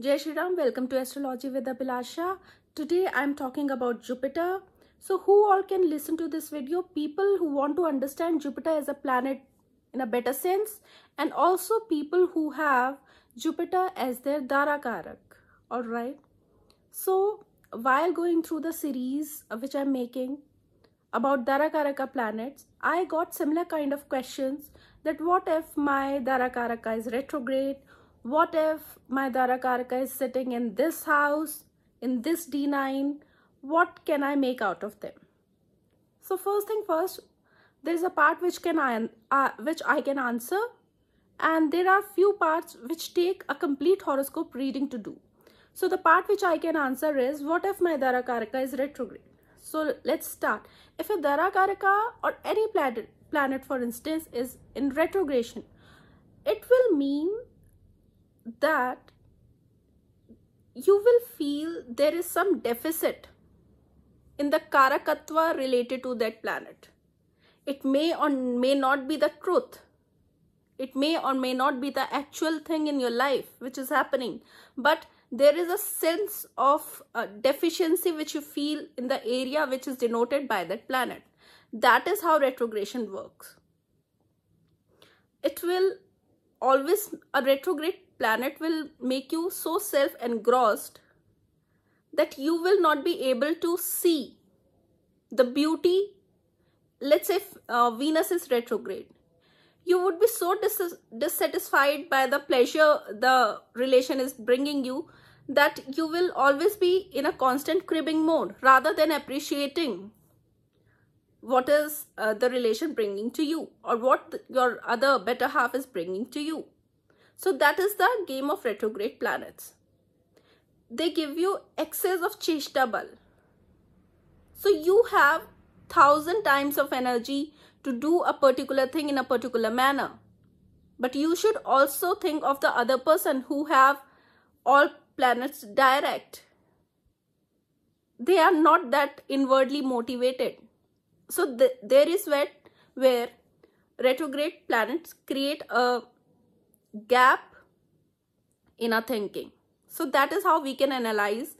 Jai Shri Ram, welcome to Astrology with Abhilasha. Today I am talking about Jupiter. So who all can listen to this video? People who want to understand Jupiter as a planet in a better sense and also people who have Jupiter as their Dharakarak. Alright. So while going through the series uh, which I am making about Dharakaraka planets, I got similar kind of questions that what if my Dharakaraka is retrograde what if my Dharakarka is sitting in this house, in this D9? What can I make out of them? So first thing first, there is a part which can I, uh, which I can answer and there are few parts which take a complete horoscope reading to do. So the part which I can answer is what if my Dharakarka is retrograde? So let's start. If a Dharakarka or any planet, planet for instance is in retrogression, it will mean that you will feel there is some deficit in the karakatva related to that planet. It may or may not be the truth. It may or may not be the actual thing in your life which is happening. But there is a sense of deficiency which you feel in the area which is denoted by that planet. That is how retrogression works. It will always, a retrograde planet will make you so self-engrossed that you will not be able to see the beauty. Let's say uh, Venus is retrograde. You would be so dis dissatisfied by the pleasure the relation is bringing you that you will always be in a constant cribbing mode rather than appreciating what is uh, the relation bringing to you or what your other better half is bringing to you. So that is the game of retrograde planets. They give you excess of cheshta bal. So you have thousand times of energy to do a particular thing in a particular manner. But you should also think of the other person who have all planets direct. They are not that inwardly motivated. So th there is where, where retrograde planets create a gap in our thinking. So that is how we can analyze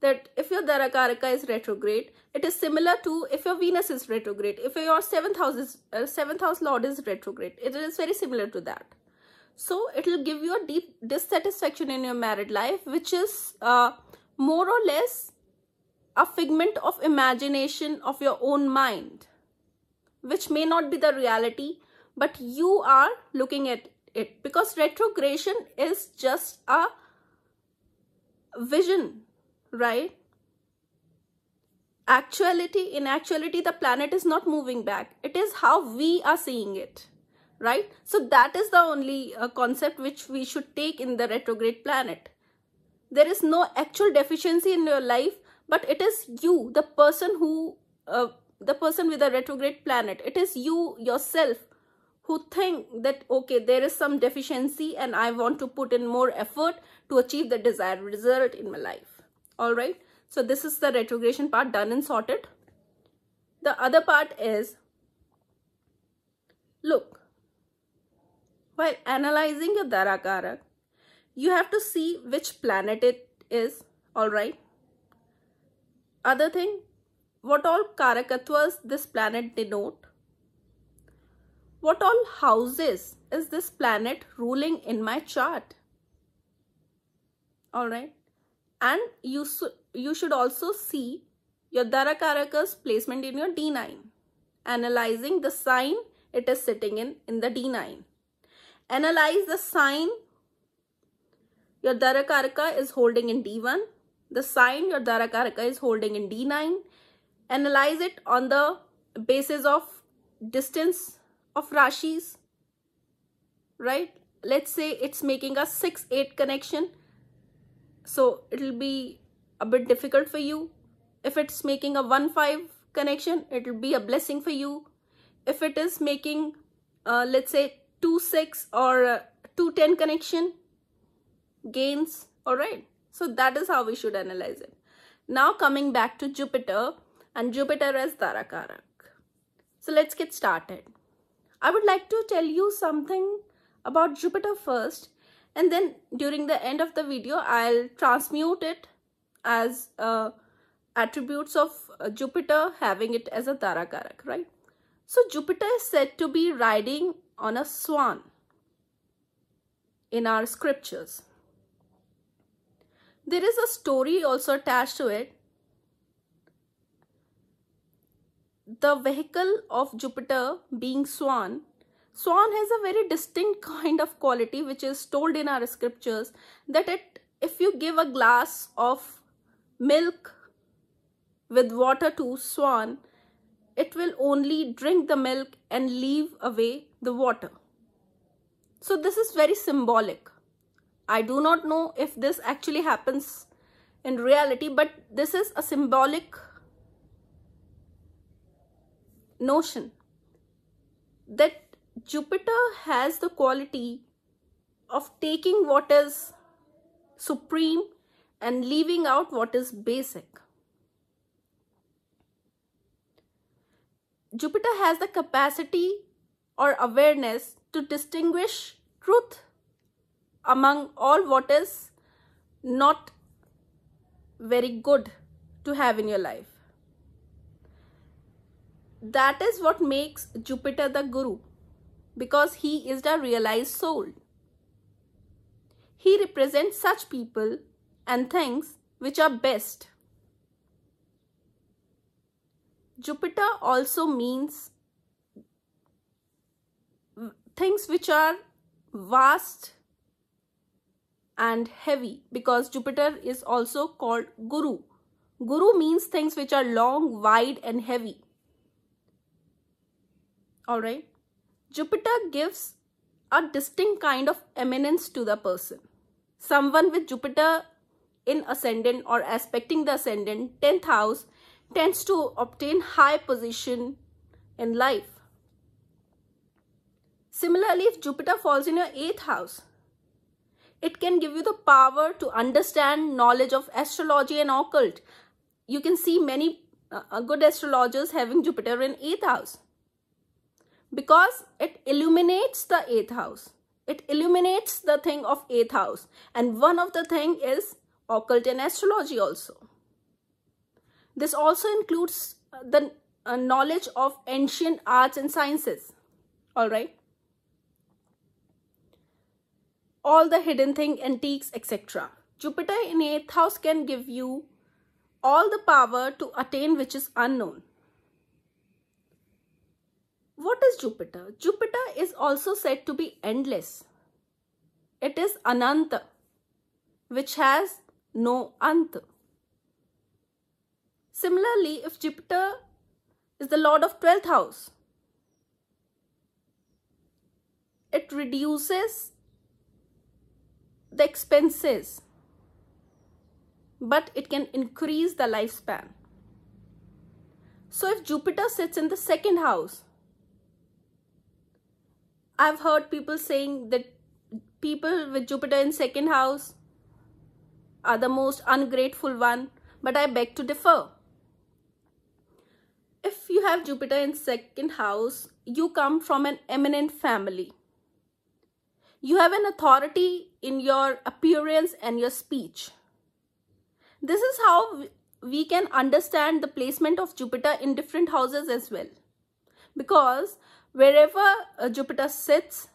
that if your Dharakaraka is retrograde, it is similar to if your Venus is retrograde, if your 7th house, is, uh, seventh house lord is retrograde, it is very similar to that. So it will give you a deep dissatisfaction in your married life, which is uh, more or less a figment of imagination of your own mind, which may not be the reality, but you are looking at it because retrogression is just a vision, right? Actuality, in actuality, the planet is not moving back. It is how we are seeing it, right? So that is the only uh, concept which we should take in the retrograde planet. There is no actual deficiency in your life, but it is you, the person who, uh, the person with the retrograde planet. It is you, yourself, who think that, okay, there is some deficiency and I want to put in more effort to achieve the desired result in my life. All right. So this is the retrogression part done and sorted. The other part is, look, while analyzing your dharakara you have to see which planet it is. All right. Other thing, what all Karakatvas this planet denote what all houses is this planet ruling in my chart? Alright. And you, you should also see your Dharakaraka's placement in your D9. Analyzing the sign it is sitting in, in the D9. Analyze the sign your Dharakaraka is holding in D1. The sign your Dharakaraka is holding in D9. Analyze it on the basis of distance of rashis right let's say it's making a 6 8 connection so it'll be a bit difficult for you if it's making a 1 5 connection it'll be a blessing for you if it is making uh, let's say 2 6 or 2 10 connection gains all right so that is how we should analyze it now coming back to jupiter and jupiter as dharakarak so let's get started I would like to tell you something about Jupiter first and then during the end of the video I'll transmute it as uh, attributes of uh, Jupiter having it as a Tarakarak, right? So Jupiter is said to be riding on a swan in our scriptures. There is a story also attached to it the vehicle of Jupiter being swan, swan has a very distinct kind of quality which is told in our scriptures that it, if you give a glass of milk with water to swan, it will only drink the milk and leave away the water. So this is very symbolic. I do not know if this actually happens in reality, but this is a symbolic notion that Jupiter has the quality of taking what is supreme and leaving out what is basic. Jupiter has the capacity or awareness to distinguish truth among all what is not very good to have in your life that is what makes Jupiter the Guru because he is the realized soul. He represents such people and things which are best. Jupiter also means things which are vast and heavy because Jupiter is also called Guru. Guru means things which are long, wide and heavy. Alright. Jupiter gives a distinct kind of eminence to the person. Someone with Jupiter in ascendant or aspecting the ascendant 10th house tends to obtain high position in life. Similarly, if Jupiter falls in your 8th house, it can give you the power to understand knowledge of astrology and occult. You can see many uh, uh good astrologers having Jupiter in 8th house because it illuminates the eighth house. It illuminates the thing of eighth house. And one of the thing is occult and astrology also. This also includes uh, the uh, knowledge of ancient arts and sciences. All right. All the hidden thing, antiques, etc. Jupiter in 8th house can give you all the power to attain which is unknown. What is Jupiter? Jupiter is also said to be endless. It is Ananta, which has no Ant. Similarly, if Jupiter is the lord of 12th house, it reduces the expenses, but it can increase the lifespan. So if Jupiter sits in the second house, I've heard people saying that people with Jupiter in second house are the most ungrateful one, but I beg to differ. If you have Jupiter in second house, you come from an eminent family. You have an authority in your appearance and your speech. This is how we can understand the placement of Jupiter in different houses as well. Because wherever uh, Jupiter sits,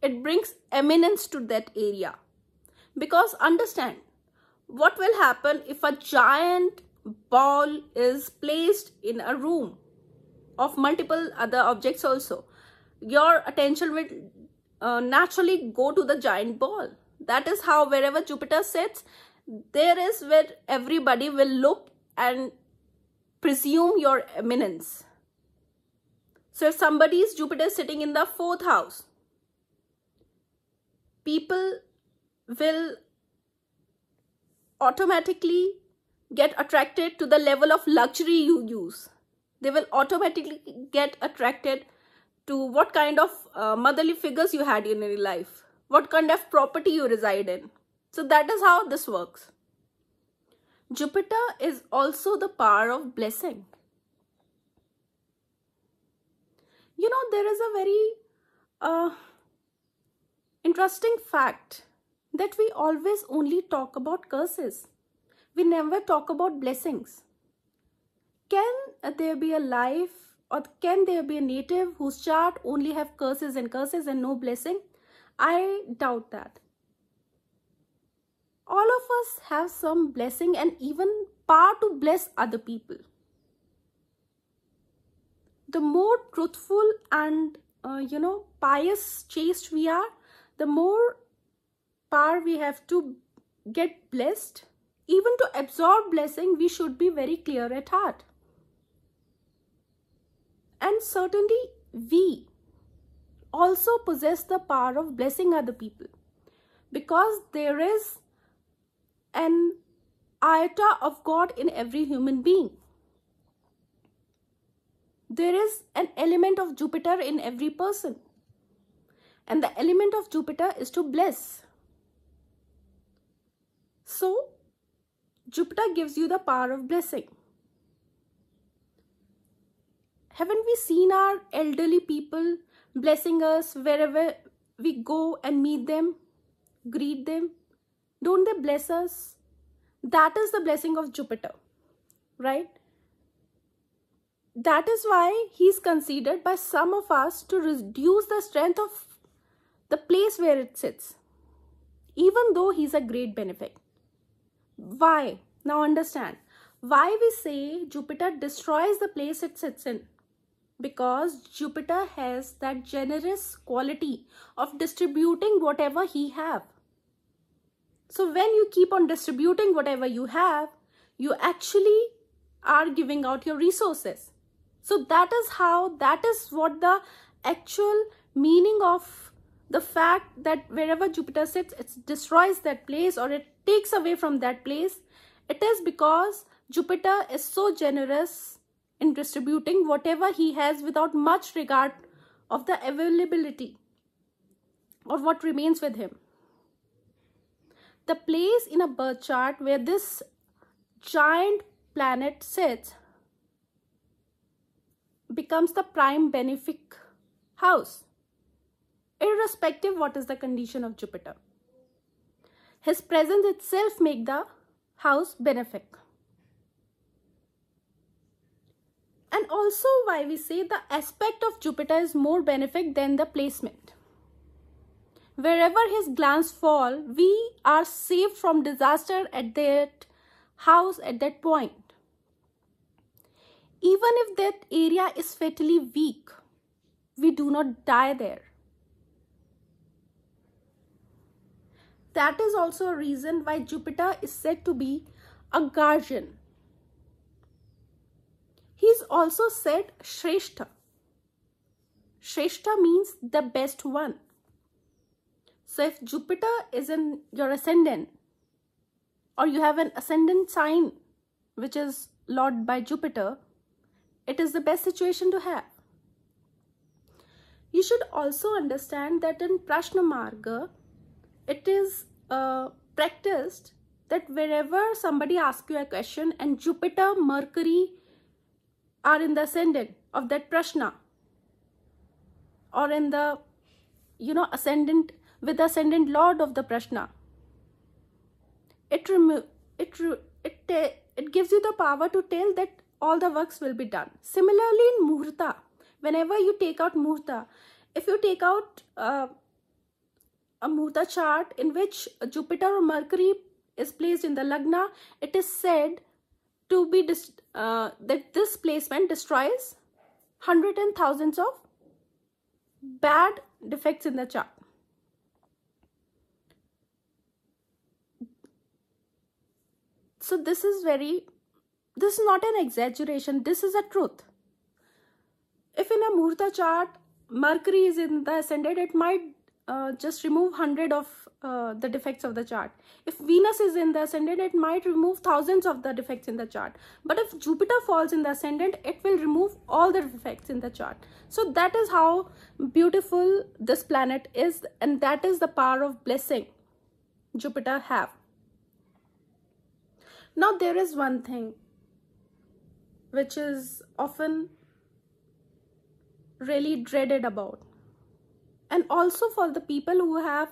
it brings eminence to that area. Because understand, what will happen if a giant ball is placed in a room of multiple other objects also? Your attention will uh, naturally go to the giant ball. That is how wherever Jupiter sits, there is where everybody will look and presume your eminence. So if somebody's Jupiter sitting in the fourth house, people will automatically get attracted to the level of luxury you use. They will automatically get attracted to what kind of uh, motherly figures you had in your life, what kind of property you reside in. So that is how this works. Jupiter is also the power of blessing. you know there is a very uh, interesting fact that we always only talk about curses we never talk about blessings can there be a life or can there be a native whose chart only have curses and curses and no blessing i doubt that all of us have some blessing and even power to bless other people the more truthful and uh, you know pious chaste we are the more power we have to get blessed even to absorb blessing we should be very clear at heart and certainly we also possess the power of blessing other people because there is an iota of god in every human being there is an element of Jupiter in every person. And the element of Jupiter is to bless. So, Jupiter gives you the power of blessing. Haven't we seen our elderly people blessing us wherever we go and meet them, greet them? Don't they bless us? That is the blessing of Jupiter, right? that is why he is considered by some of us to reduce the strength of the place where it sits, even though he's a great benefit. Why? Now understand. Why we say Jupiter destroys the place it sits in? Because Jupiter has that generous quality of distributing whatever he have. So when you keep on distributing whatever you have, you actually are giving out your resources. So that is how, that is what the actual meaning of the fact that wherever Jupiter sits, it destroys that place or it takes away from that place. It is because Jupiter is so generous in distributing whatever he has without much regard of the availability or what remains with him. The place in a birth chart where this giant planet sits becomes the prime benefic house, irrespective what is the condition of Jupiter. His presence itself make the house benefic. And also why we say the aspect of Jupiter is more benefic than the placement. Wherever his glance fall, we are safe from disaster at that house at that point even if that area is fatally weak, we do not die there. That is also a reason why Jupiter is said to be a guardian. He is also said Shrestha. Shrestha means the best one. So if Jupiter is in your ascendant or you have an ascendant sign which is lord by Jupiter, it is the best situation to have. You should also understand that in Prashna Marga, it is uh, practiced that wherever somebody asks you a question and Jupiter, Mercury are in the ascendant of that Prashna or in the, you know, ascendant with ascendant lord of the Prashna. It, remo it, it, it gives you the power to tell that all the works will be done. Similarly, in Muhurta, whenever you take out Muhurta, if you take out uh, a Muhurta chart in which Jupiter or Mercury is placed in the Lagna, it is said to be uh, that this placement destroys hundreds and thousands of bad defects in the chart. So this is very this is not an exaggeration this is a truth if in a murta chart mercury is in the ascendant it might uh, just remove 100 of uh, the defects of the chart if venus is in the ascendant it might remove thousands of the defects in the chart but if jupiter falls in the ascendant it will remove all the defects in the chart so that is how beautiful this planet is and that is the power of blessing jupiter have now there is one thing which is often really dreaded about. And also for the people who have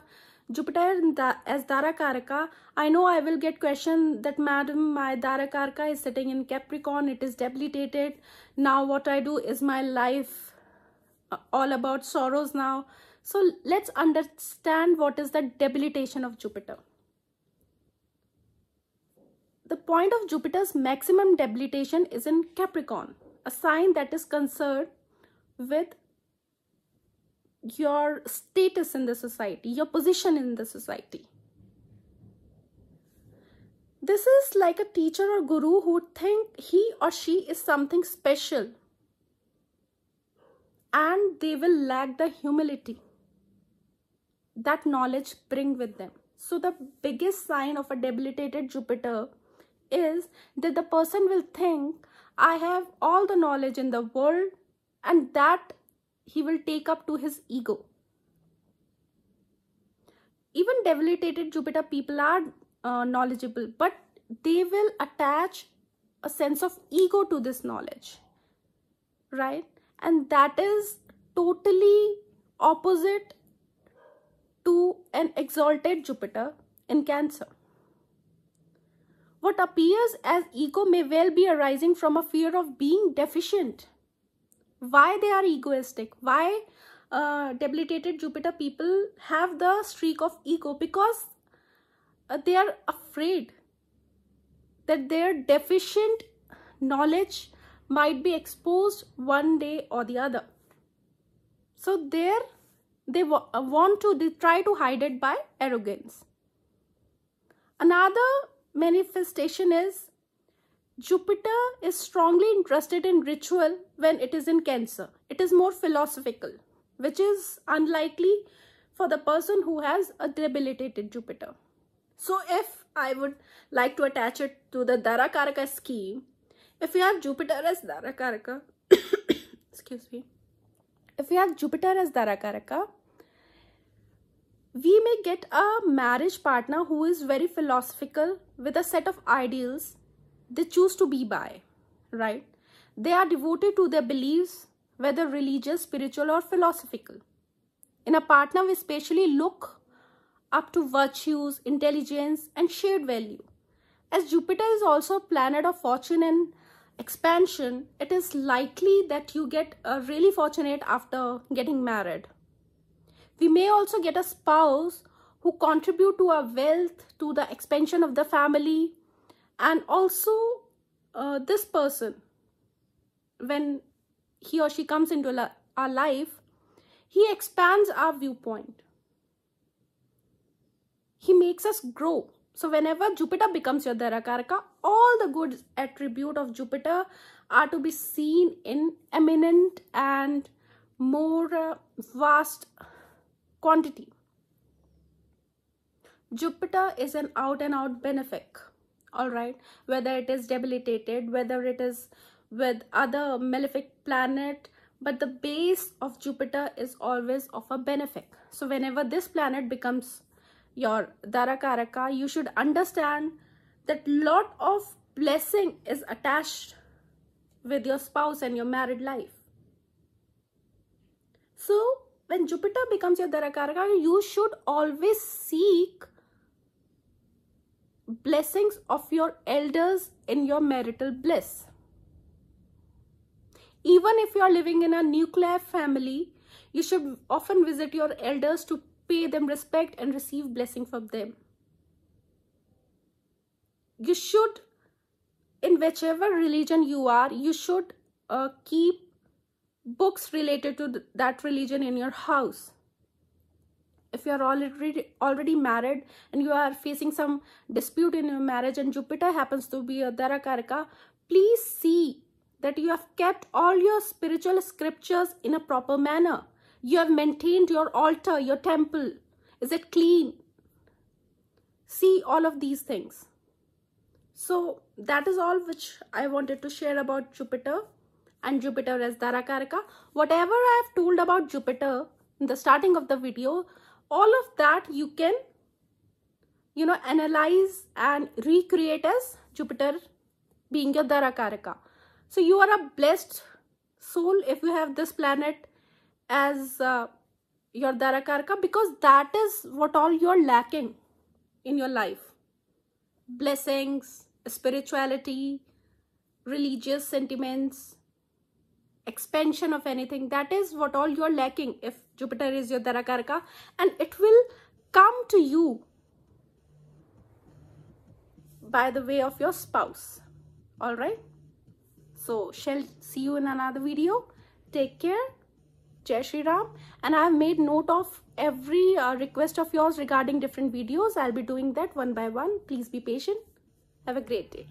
Jupiter as Dharakaraka, I know I will get question that madam, my Dharakaraka is sitting in Capricorn, it is debilitated. Now what I do is my life uh, all about sorrows now. So let's understand what is the debilitation of Jupiter. The point of Jupiter's maximum debilitation is in Capricorn, a sign that is concerned with your status in the society, your position in the society. This is like a teacher or guru who think he or she is something special and they will lack the humility that knowledge bring with them. So the biggest sign of a debilitated Jupiter is that the person will think I have all the knowledge in the world and that he will take up to his ego. Even debilitated Jupiter people are uh, knowledgeable, but they will attach a sense of ego to this knowledge, right? And that is totally opposite to an exalted Jupiter in Cancer. What appears as ego may well be arising from a fear of being deficient. Why they are egoistic? Why uh, debilitated Jupiter people have the streak of ego? Because uh, they are afraid that their deficient knowledge might be exposed one day or the other. So there they uh, want to they try to hide it by arrogance. Another manifestation is Jupiter is strongly interested in ritual when it is in Cancer. It is more philosophical, which is unlikely for the person who has a debilitated Jupiter. So if I would like to attach it to the Dharakaraka scheme, if you have Jupiter as Dharakaraka, excuse me, if you have Jupiter as Dharakaraka, we may get a marriage partner who is very philosophical with a set of ideals they choose to be by, right? They are devoted to their beliefs, whether religious, spiritual, or philosophical. In a partner, we especially look up to virtues, intelligence, and shared value. As Jupiter is also a planet of fortune and expansion, it is likely that you get uh, really fortunate after getting married. We may also get a spouse who contribute to our wealth, to the expansion of the family. And also uh, this person, when he or she comes into our life, he expands our viewpoint. He makes us grow. So whenever Jupiter becomes your Dharakaraka, all the good attribute of Jupiter are to be seen in eminent and more uh, vast quantity. Jupiter is an out and out benefic, all right, whether it is debilitated, whether it is with other malefic planet, but the base of Jupiter is always of a benefic. So whenever this planet becomes your Dharakaraka, you should understand that lot of blessing is attached with your spouse and your married life. So when Jupiter becomes your Dharakaraka, you should always seek blessings of your elders in your marital bliss. Even if you are living in a nuclear family, you should often visit your elders to pay them respect and receive blessing from them. You should, in whichever religion you are, you should uh, keep books related to th that religion in your house if you are already already married and you are facing some dispute in your marriage and jupiter happens to be a dharakaraka please see that you have kept all your spiritual scriptures in a proper manner you have maintained your altar your temple is it clean see all of these things so that is all which i wanted to share about jupiter and Jupiter as Dharakarika. Whatever I have told about Jupiter in the starting of the video, all of that you can, you know, analyze and recreate as Jupiter being your Dharakarika. So you are a blessed soul if you have this planet as uh, your Dharakarika because that is what all you're lacking in your life. Blessings, spirituality, religious sentiments, expansion of anything that is what all you're lacking if jupiter is your dharakarka and it will come to you by the way of your spouse all right so shall see you in another video take care jai shri ram and i have made note of every uh, request of yours regarding different videos i'll be doing that one by one please be patient have a great day